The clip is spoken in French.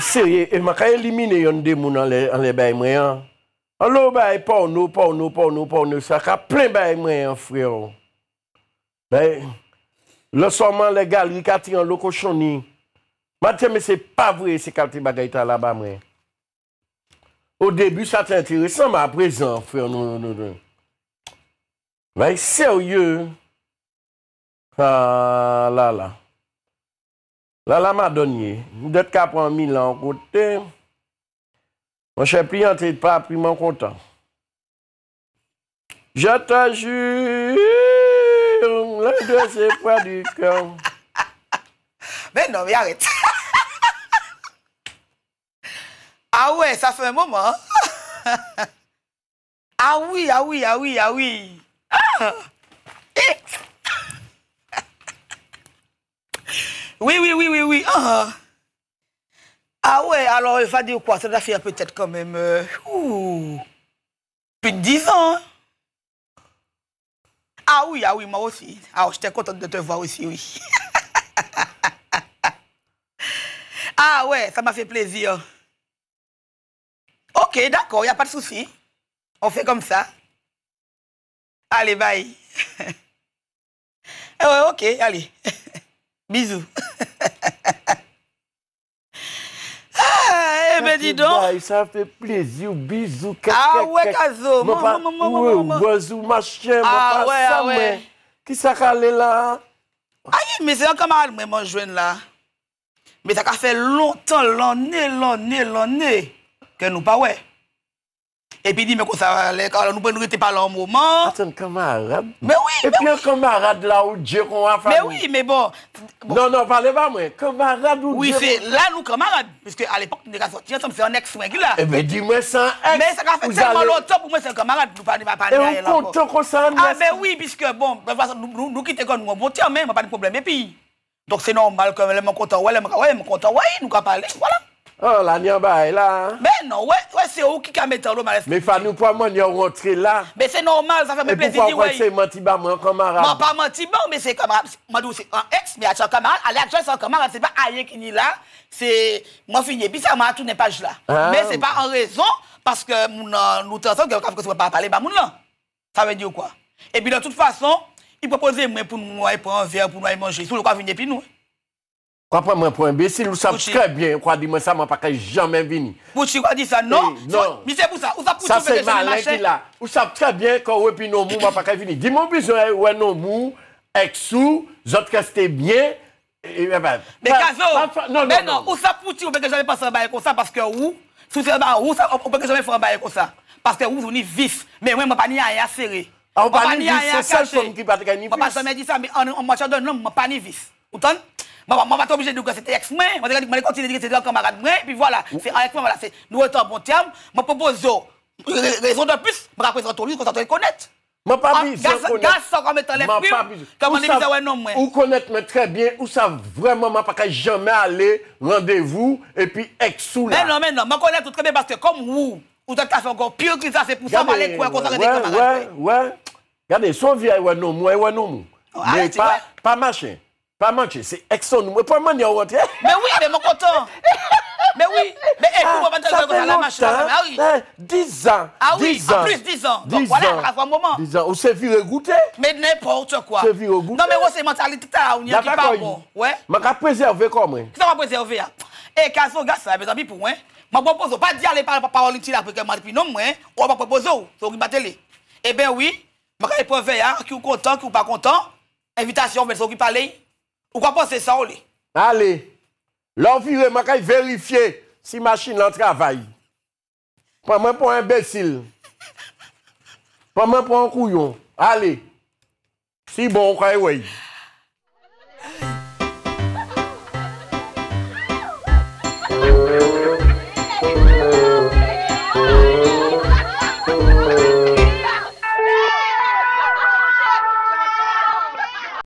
Serye, e maka elimine yon demoun an le bay mre an. An lou bay porno, porno, porno, porno, sa ka plen bay mre an, freyon. Bay, lò soman lè gal rikati an lò kò choni. Matè me se pa vre se kalte bagay ta la ba mre. Ou debi sa te intire, sa ma aprezen, freyon. Bay, serye. Serye. Ah, ha la la. La la m'a donye, m'de tka pran mi la an kote. Mwen chè priyantè, pran priyman kontan. Je te jure, mwen lè dè se fwa di kèm. Ben nan, mwen yarete. A wè, sa fè an mouman. A wè, a wè, a wè, a wè. A wè, a wè, a wè. Oui, oui, oui, oui, oui. Ah. ah, ouais, alors il va dire quoi Ça doit faire peut-être quand même euh, plus de 10 ans. Hein. Ah oui, ah oui, moi aussi. Ah, j'étais contente de te voir aussi, oui. ah ouais, ça m'a fait plaisir. Ok, d'accord, il n'y a pas de souci. On fait comme ça. Allez, bye. Eh ouais, ok, allez. Bizou. Ah, eh, ben didon. Mwen ti do, sa fè plez, yu bizou, kèk, kèk, kèk. A, wè, kèk, zò. Mwen pa, wè, wè, zò, mwen chè, mwen pa, sa mè. Ki sa kallè la? Ay, mwen se an kamaral mwen mwen jwen la. Mwen sa kallè fè lontan, lannè, lannè, lannè, kè nou pa wè. Et puis il dit, mais qu'on ça alors nous pouvons nous pas là ah, un moment. Attends, camarade. Mais oui, Et puis un camarade là où Dieu qu'on fait. Mais oui, mais bon. Non, non, parlez pas moi. Camarade ou Oui, c'est là nous camarades. Parce qu'à l'époque, nous avons sorti ensemble, c'est un ex là. Eh bien, dis-moi ça ex. Mais ça fait tellement longtemps pour moi, c'est un camarade, nous ne pas de Et on compte qu'on ça Ah, mais oui, puisque bon, nous, quittons quand nous avons mais temps, n'a pas de problème. Et puis, donc c'est normal que je suis content, ouais, content, ouais, nous avons parlé, voilà. Oh, la nyamba là. Mais non, ouais, ouais c'est où qui a mis l'eau mal. Mais Fanou, pour moi, on rentré là. Mais c'est normal, ça fait me plaisir. Pourquoi c'est Mantiba, mon camarade? Non, pas Mantiba, mais c'est camarade. Moi, c'est un ex, mais à son camarade, à l'actuel, son camarade, c'est pas rien qui est là. C'est moi fini. Puis ça m'a n'est pas là. Ah. Mais c'est pas en raison, parce que euh, nous tentons que ne pas parler, bah, moun là. Ça veut dire quoi? Et puis, de toute façon, il proposait moi pour nous pour un verre, pour nous manger. Sous le quoi venir puis nous. Comprends moi pour imbécile, vous savez très bien, quoi dit moi ça moi pas jamais venu. Bouchi quoi dit ça non Non. Mais c'est pour ça, vous ça pour ça c'est malin qui là. Ou savez très bien quand vous puis non mou m'a pas venir. Dis mon besoin ouais non mou exou, autres resté bien Et, ben, mais Kazo, non, mais non, vous ça pour tu, on peut jamais passer un bail comme ça parce que vous, sous ce bail, vous ça, on jamais faire un bail comme ça. Parce que vous, on est vif, mais moi, je pas ni à serré. Ah, on pas ni à caché. C'est ça qui pas gagner. On pas jamais dit ça, mais en matière de nom, on pas ni vif. entendez Maman m'a obligé de dire que c'était ex moi Je dit continuer de dire que c'était un camarade moi puis voilà, c'est avec moi voilà, c'est nous retour en bon terme. Je propose oh, raison de plus, je lui qu'on s'entend connaître. je pas Garçon comme de les connaître. comme on dit un homme. Vous connaissez très bien, ou ça vraiment, ma pas jamais aller rendez-vous et puis ex-sous Mais non, non, je connais tout très bien parce que comme vous, vous êtes fait encore pire que ça, c'est pour ça que comme Ouais, ouais, ouais. Regardez, son vieil, ouais, non, moi, ouais, non, oh, mais pas, pas machin. Pas manger, c'est Exxon. Mais pas manger au Mais oui, mais mon coton. Mais oui, mais écoute, eh, ah, on va te la marche. Ah oui. 10 eh, ans. Ah oui, en plus 10 ans. Donc voilà, à un moment. 10 ans. On s'est vu goûter. Mais n'importe quoi. On s'est vu goûter. Non, mais c'est mentalité, on n'y a pas bon. Ouais. Mais qu'à préserver comment hein? Ça va préserver. Et hein? eh, qu'à ce gars, ça, mais tant pis pour hein. moi. Je propose pas dire les paroles la après que je m'arrive. Non, moi, on va proposer. Faut que je Eh bien, oui, je vais pas qui est content, qui est pas content. Invitation, mais ce qui parle. Ou kwa pa se sa ou li? Ale, la ou fi re ma kay verifiye si masin la travay. Pa men pon embesil. Pa men pon kouyon. Ale, si bon kwa e wey.